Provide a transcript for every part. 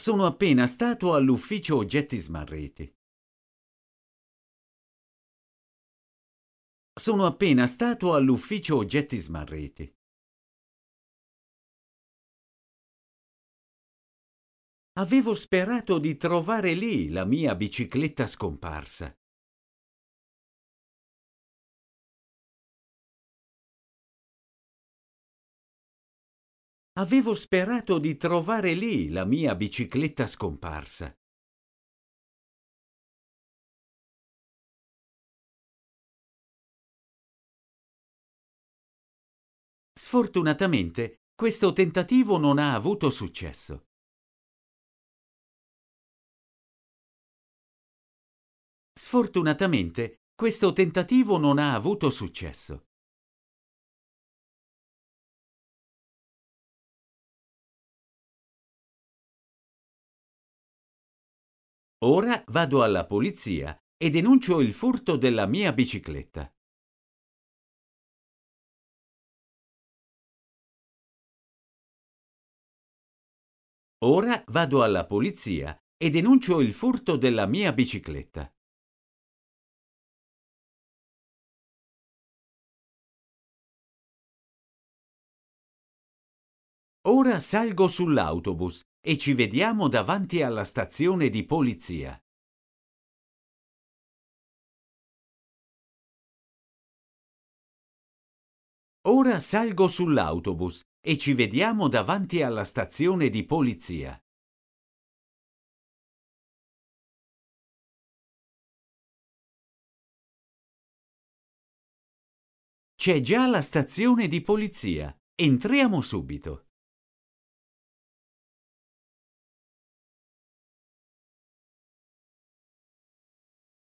Sono appena stato all'ufficio oggetti smarriti. Sono appena stato all'ufficio oggetti smarriti. Avevo sperato di trovare lì la mia bicicletta scomparsa. Avevo sperato di trovare lì la mia bicicletta scomparsa. Sfortunatamente, questo tentativo non ha avuto successo. Sfortunatamente, questo tentativo non ha avuto successo. Ora vado alla polizia e denuncio il furto della mia bicicletta. Ora vado alla polizia e denuncio il furto della mia bicicletta. Ora salgo sull'autobus e ci vediamo davanti alla stazione di polizia. Ora salgo sull'autobus e ci vediamo davanti alla stazione di polizia. C'è già la stazione di polizia. Entriamo subito.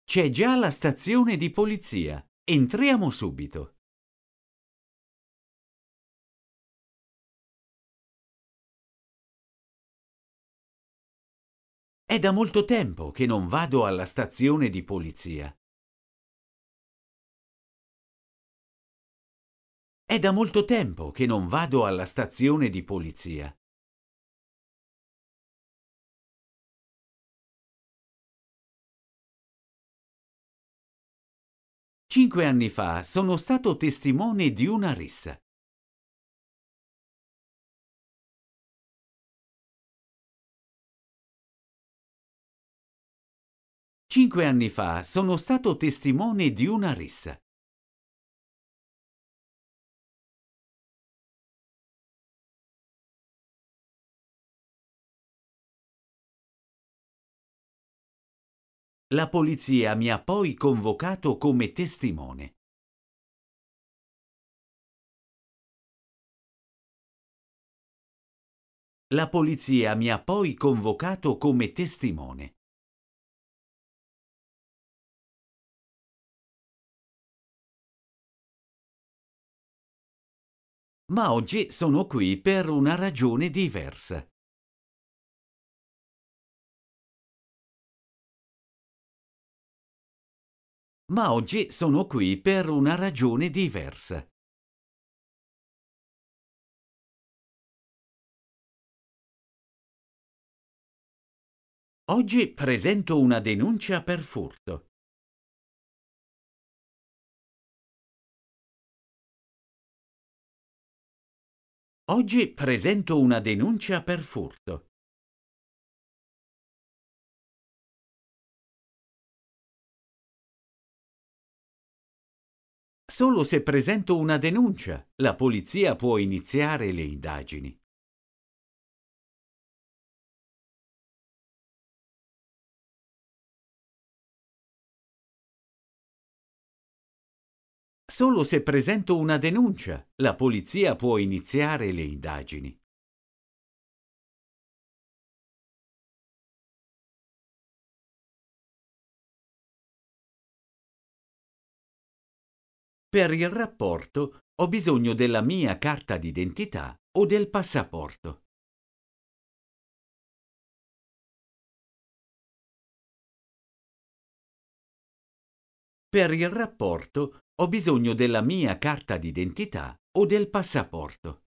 C'è già la stazione di polizia. Entriamo subito. È da molto tempo che non vado alla stazione di polizia. È da molto tempo che non vado alla stazione di polizia. Cinque anni fa sono stato testimone di una rissa. Cinque anni fa sono stato testimone di una rissa. La polizia mi ha poi convocato come testimone. La polizia mi ha poi convocato come testimone. Ma oggi sono qui per una ragione diversa. ma oggi sono qui per una ragione diversa. Oggi presento una denuncia per furto. Oggi presento una denuncia per furto. Solo se presento una denuncia, la polizia può iniziare le indagini. Solo se presento una denuncia, la polizia può iniziare le indagini. Per il rapporto ho bisogno della mia carta d'identità o del passaporto. Per il rapporto ho bisogno della mia carta d'identità o del passaporto.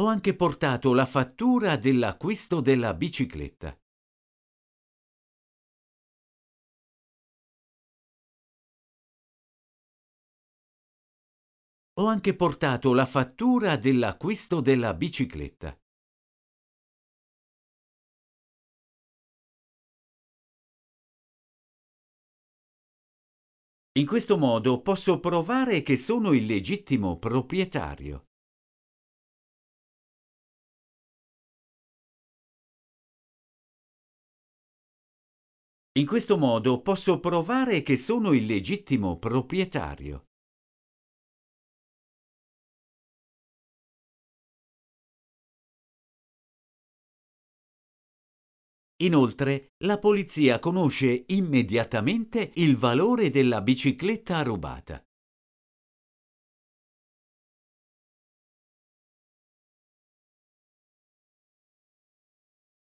ho anche portato la fattura dell'acquisto della bicicletta. Ho anche portato la fattura dell'acquisto della bicicletta. In questo modo posso provare che sono il legittimo proprietario. In questo modo posso provare che sono il legittimo proprietario. Inoltre, la polizia conosce immediatamente il valore della bicicletta rubata.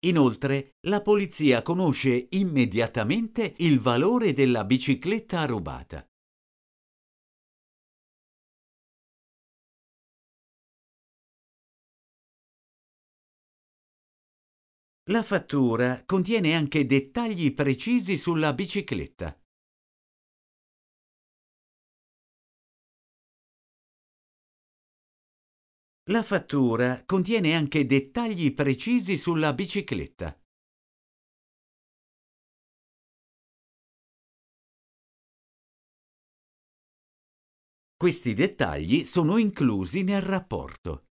Inoltre, la polizia conosce immediatamente il valore della bicicletta rubata. La fattura contiene anche dettagli precisi sulla bicicletta. La fattura contiene anche dettagli precisi sulla bicicletta. Questi dettagli sono inclusi nel rapporto.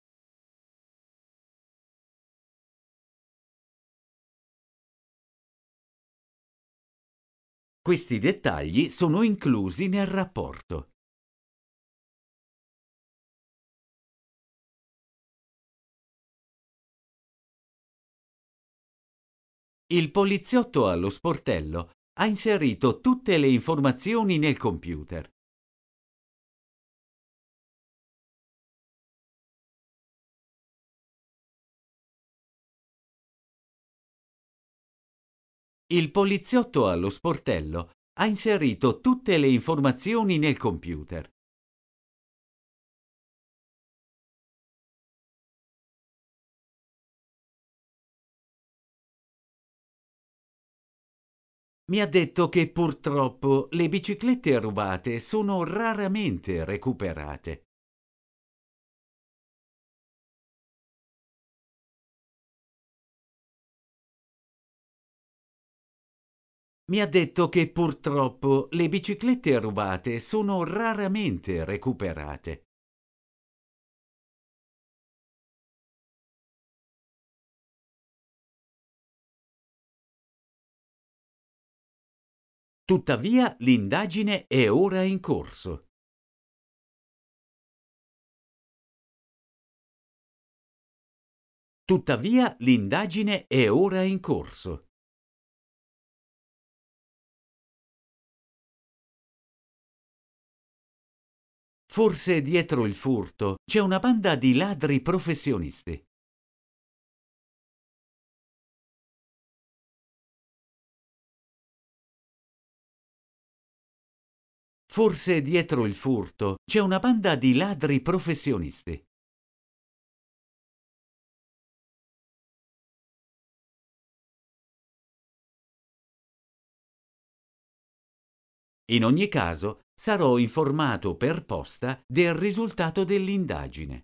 Questi dettagli sono inclusi nel rapporto. Il poliziotto allo sportello ha inserito tutte le informazioni nel computer. Il poliziotto allo sportello ha inserito tutte le informazioni nel computer. Mi ha detto che purtroppo le biciclette rubate sono raramente recuperate. Mi ha detto che purtroppo le biciclette rubate sono raramente recuperate. Tuttavia l'indagine è ora in corso. Tuttavia l'indagine è ora in corso. Forse dietro il furto c'è una banda di ladri professionisti. Forse dietro il furto c'è una banda di ladri professionisti. In ogni caso, sarò informato per posta del risultato dell'indagine.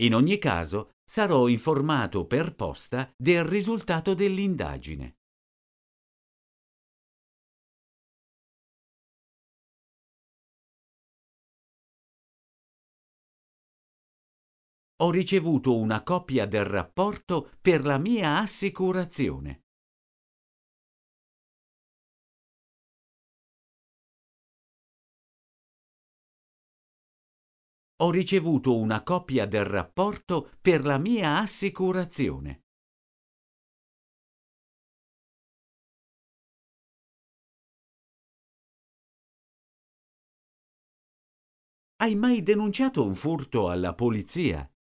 In ogni caso, sarò informato per posta del risultato dell'indagine. Ho ricevuto una copia del rapporto per la mia assicurazione. ho ricevuto una copia del rapporto per la mia assicurazione. Hai mai denunciato un furto alla polizia?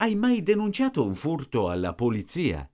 Hai mai denunciato un furto alla polizia?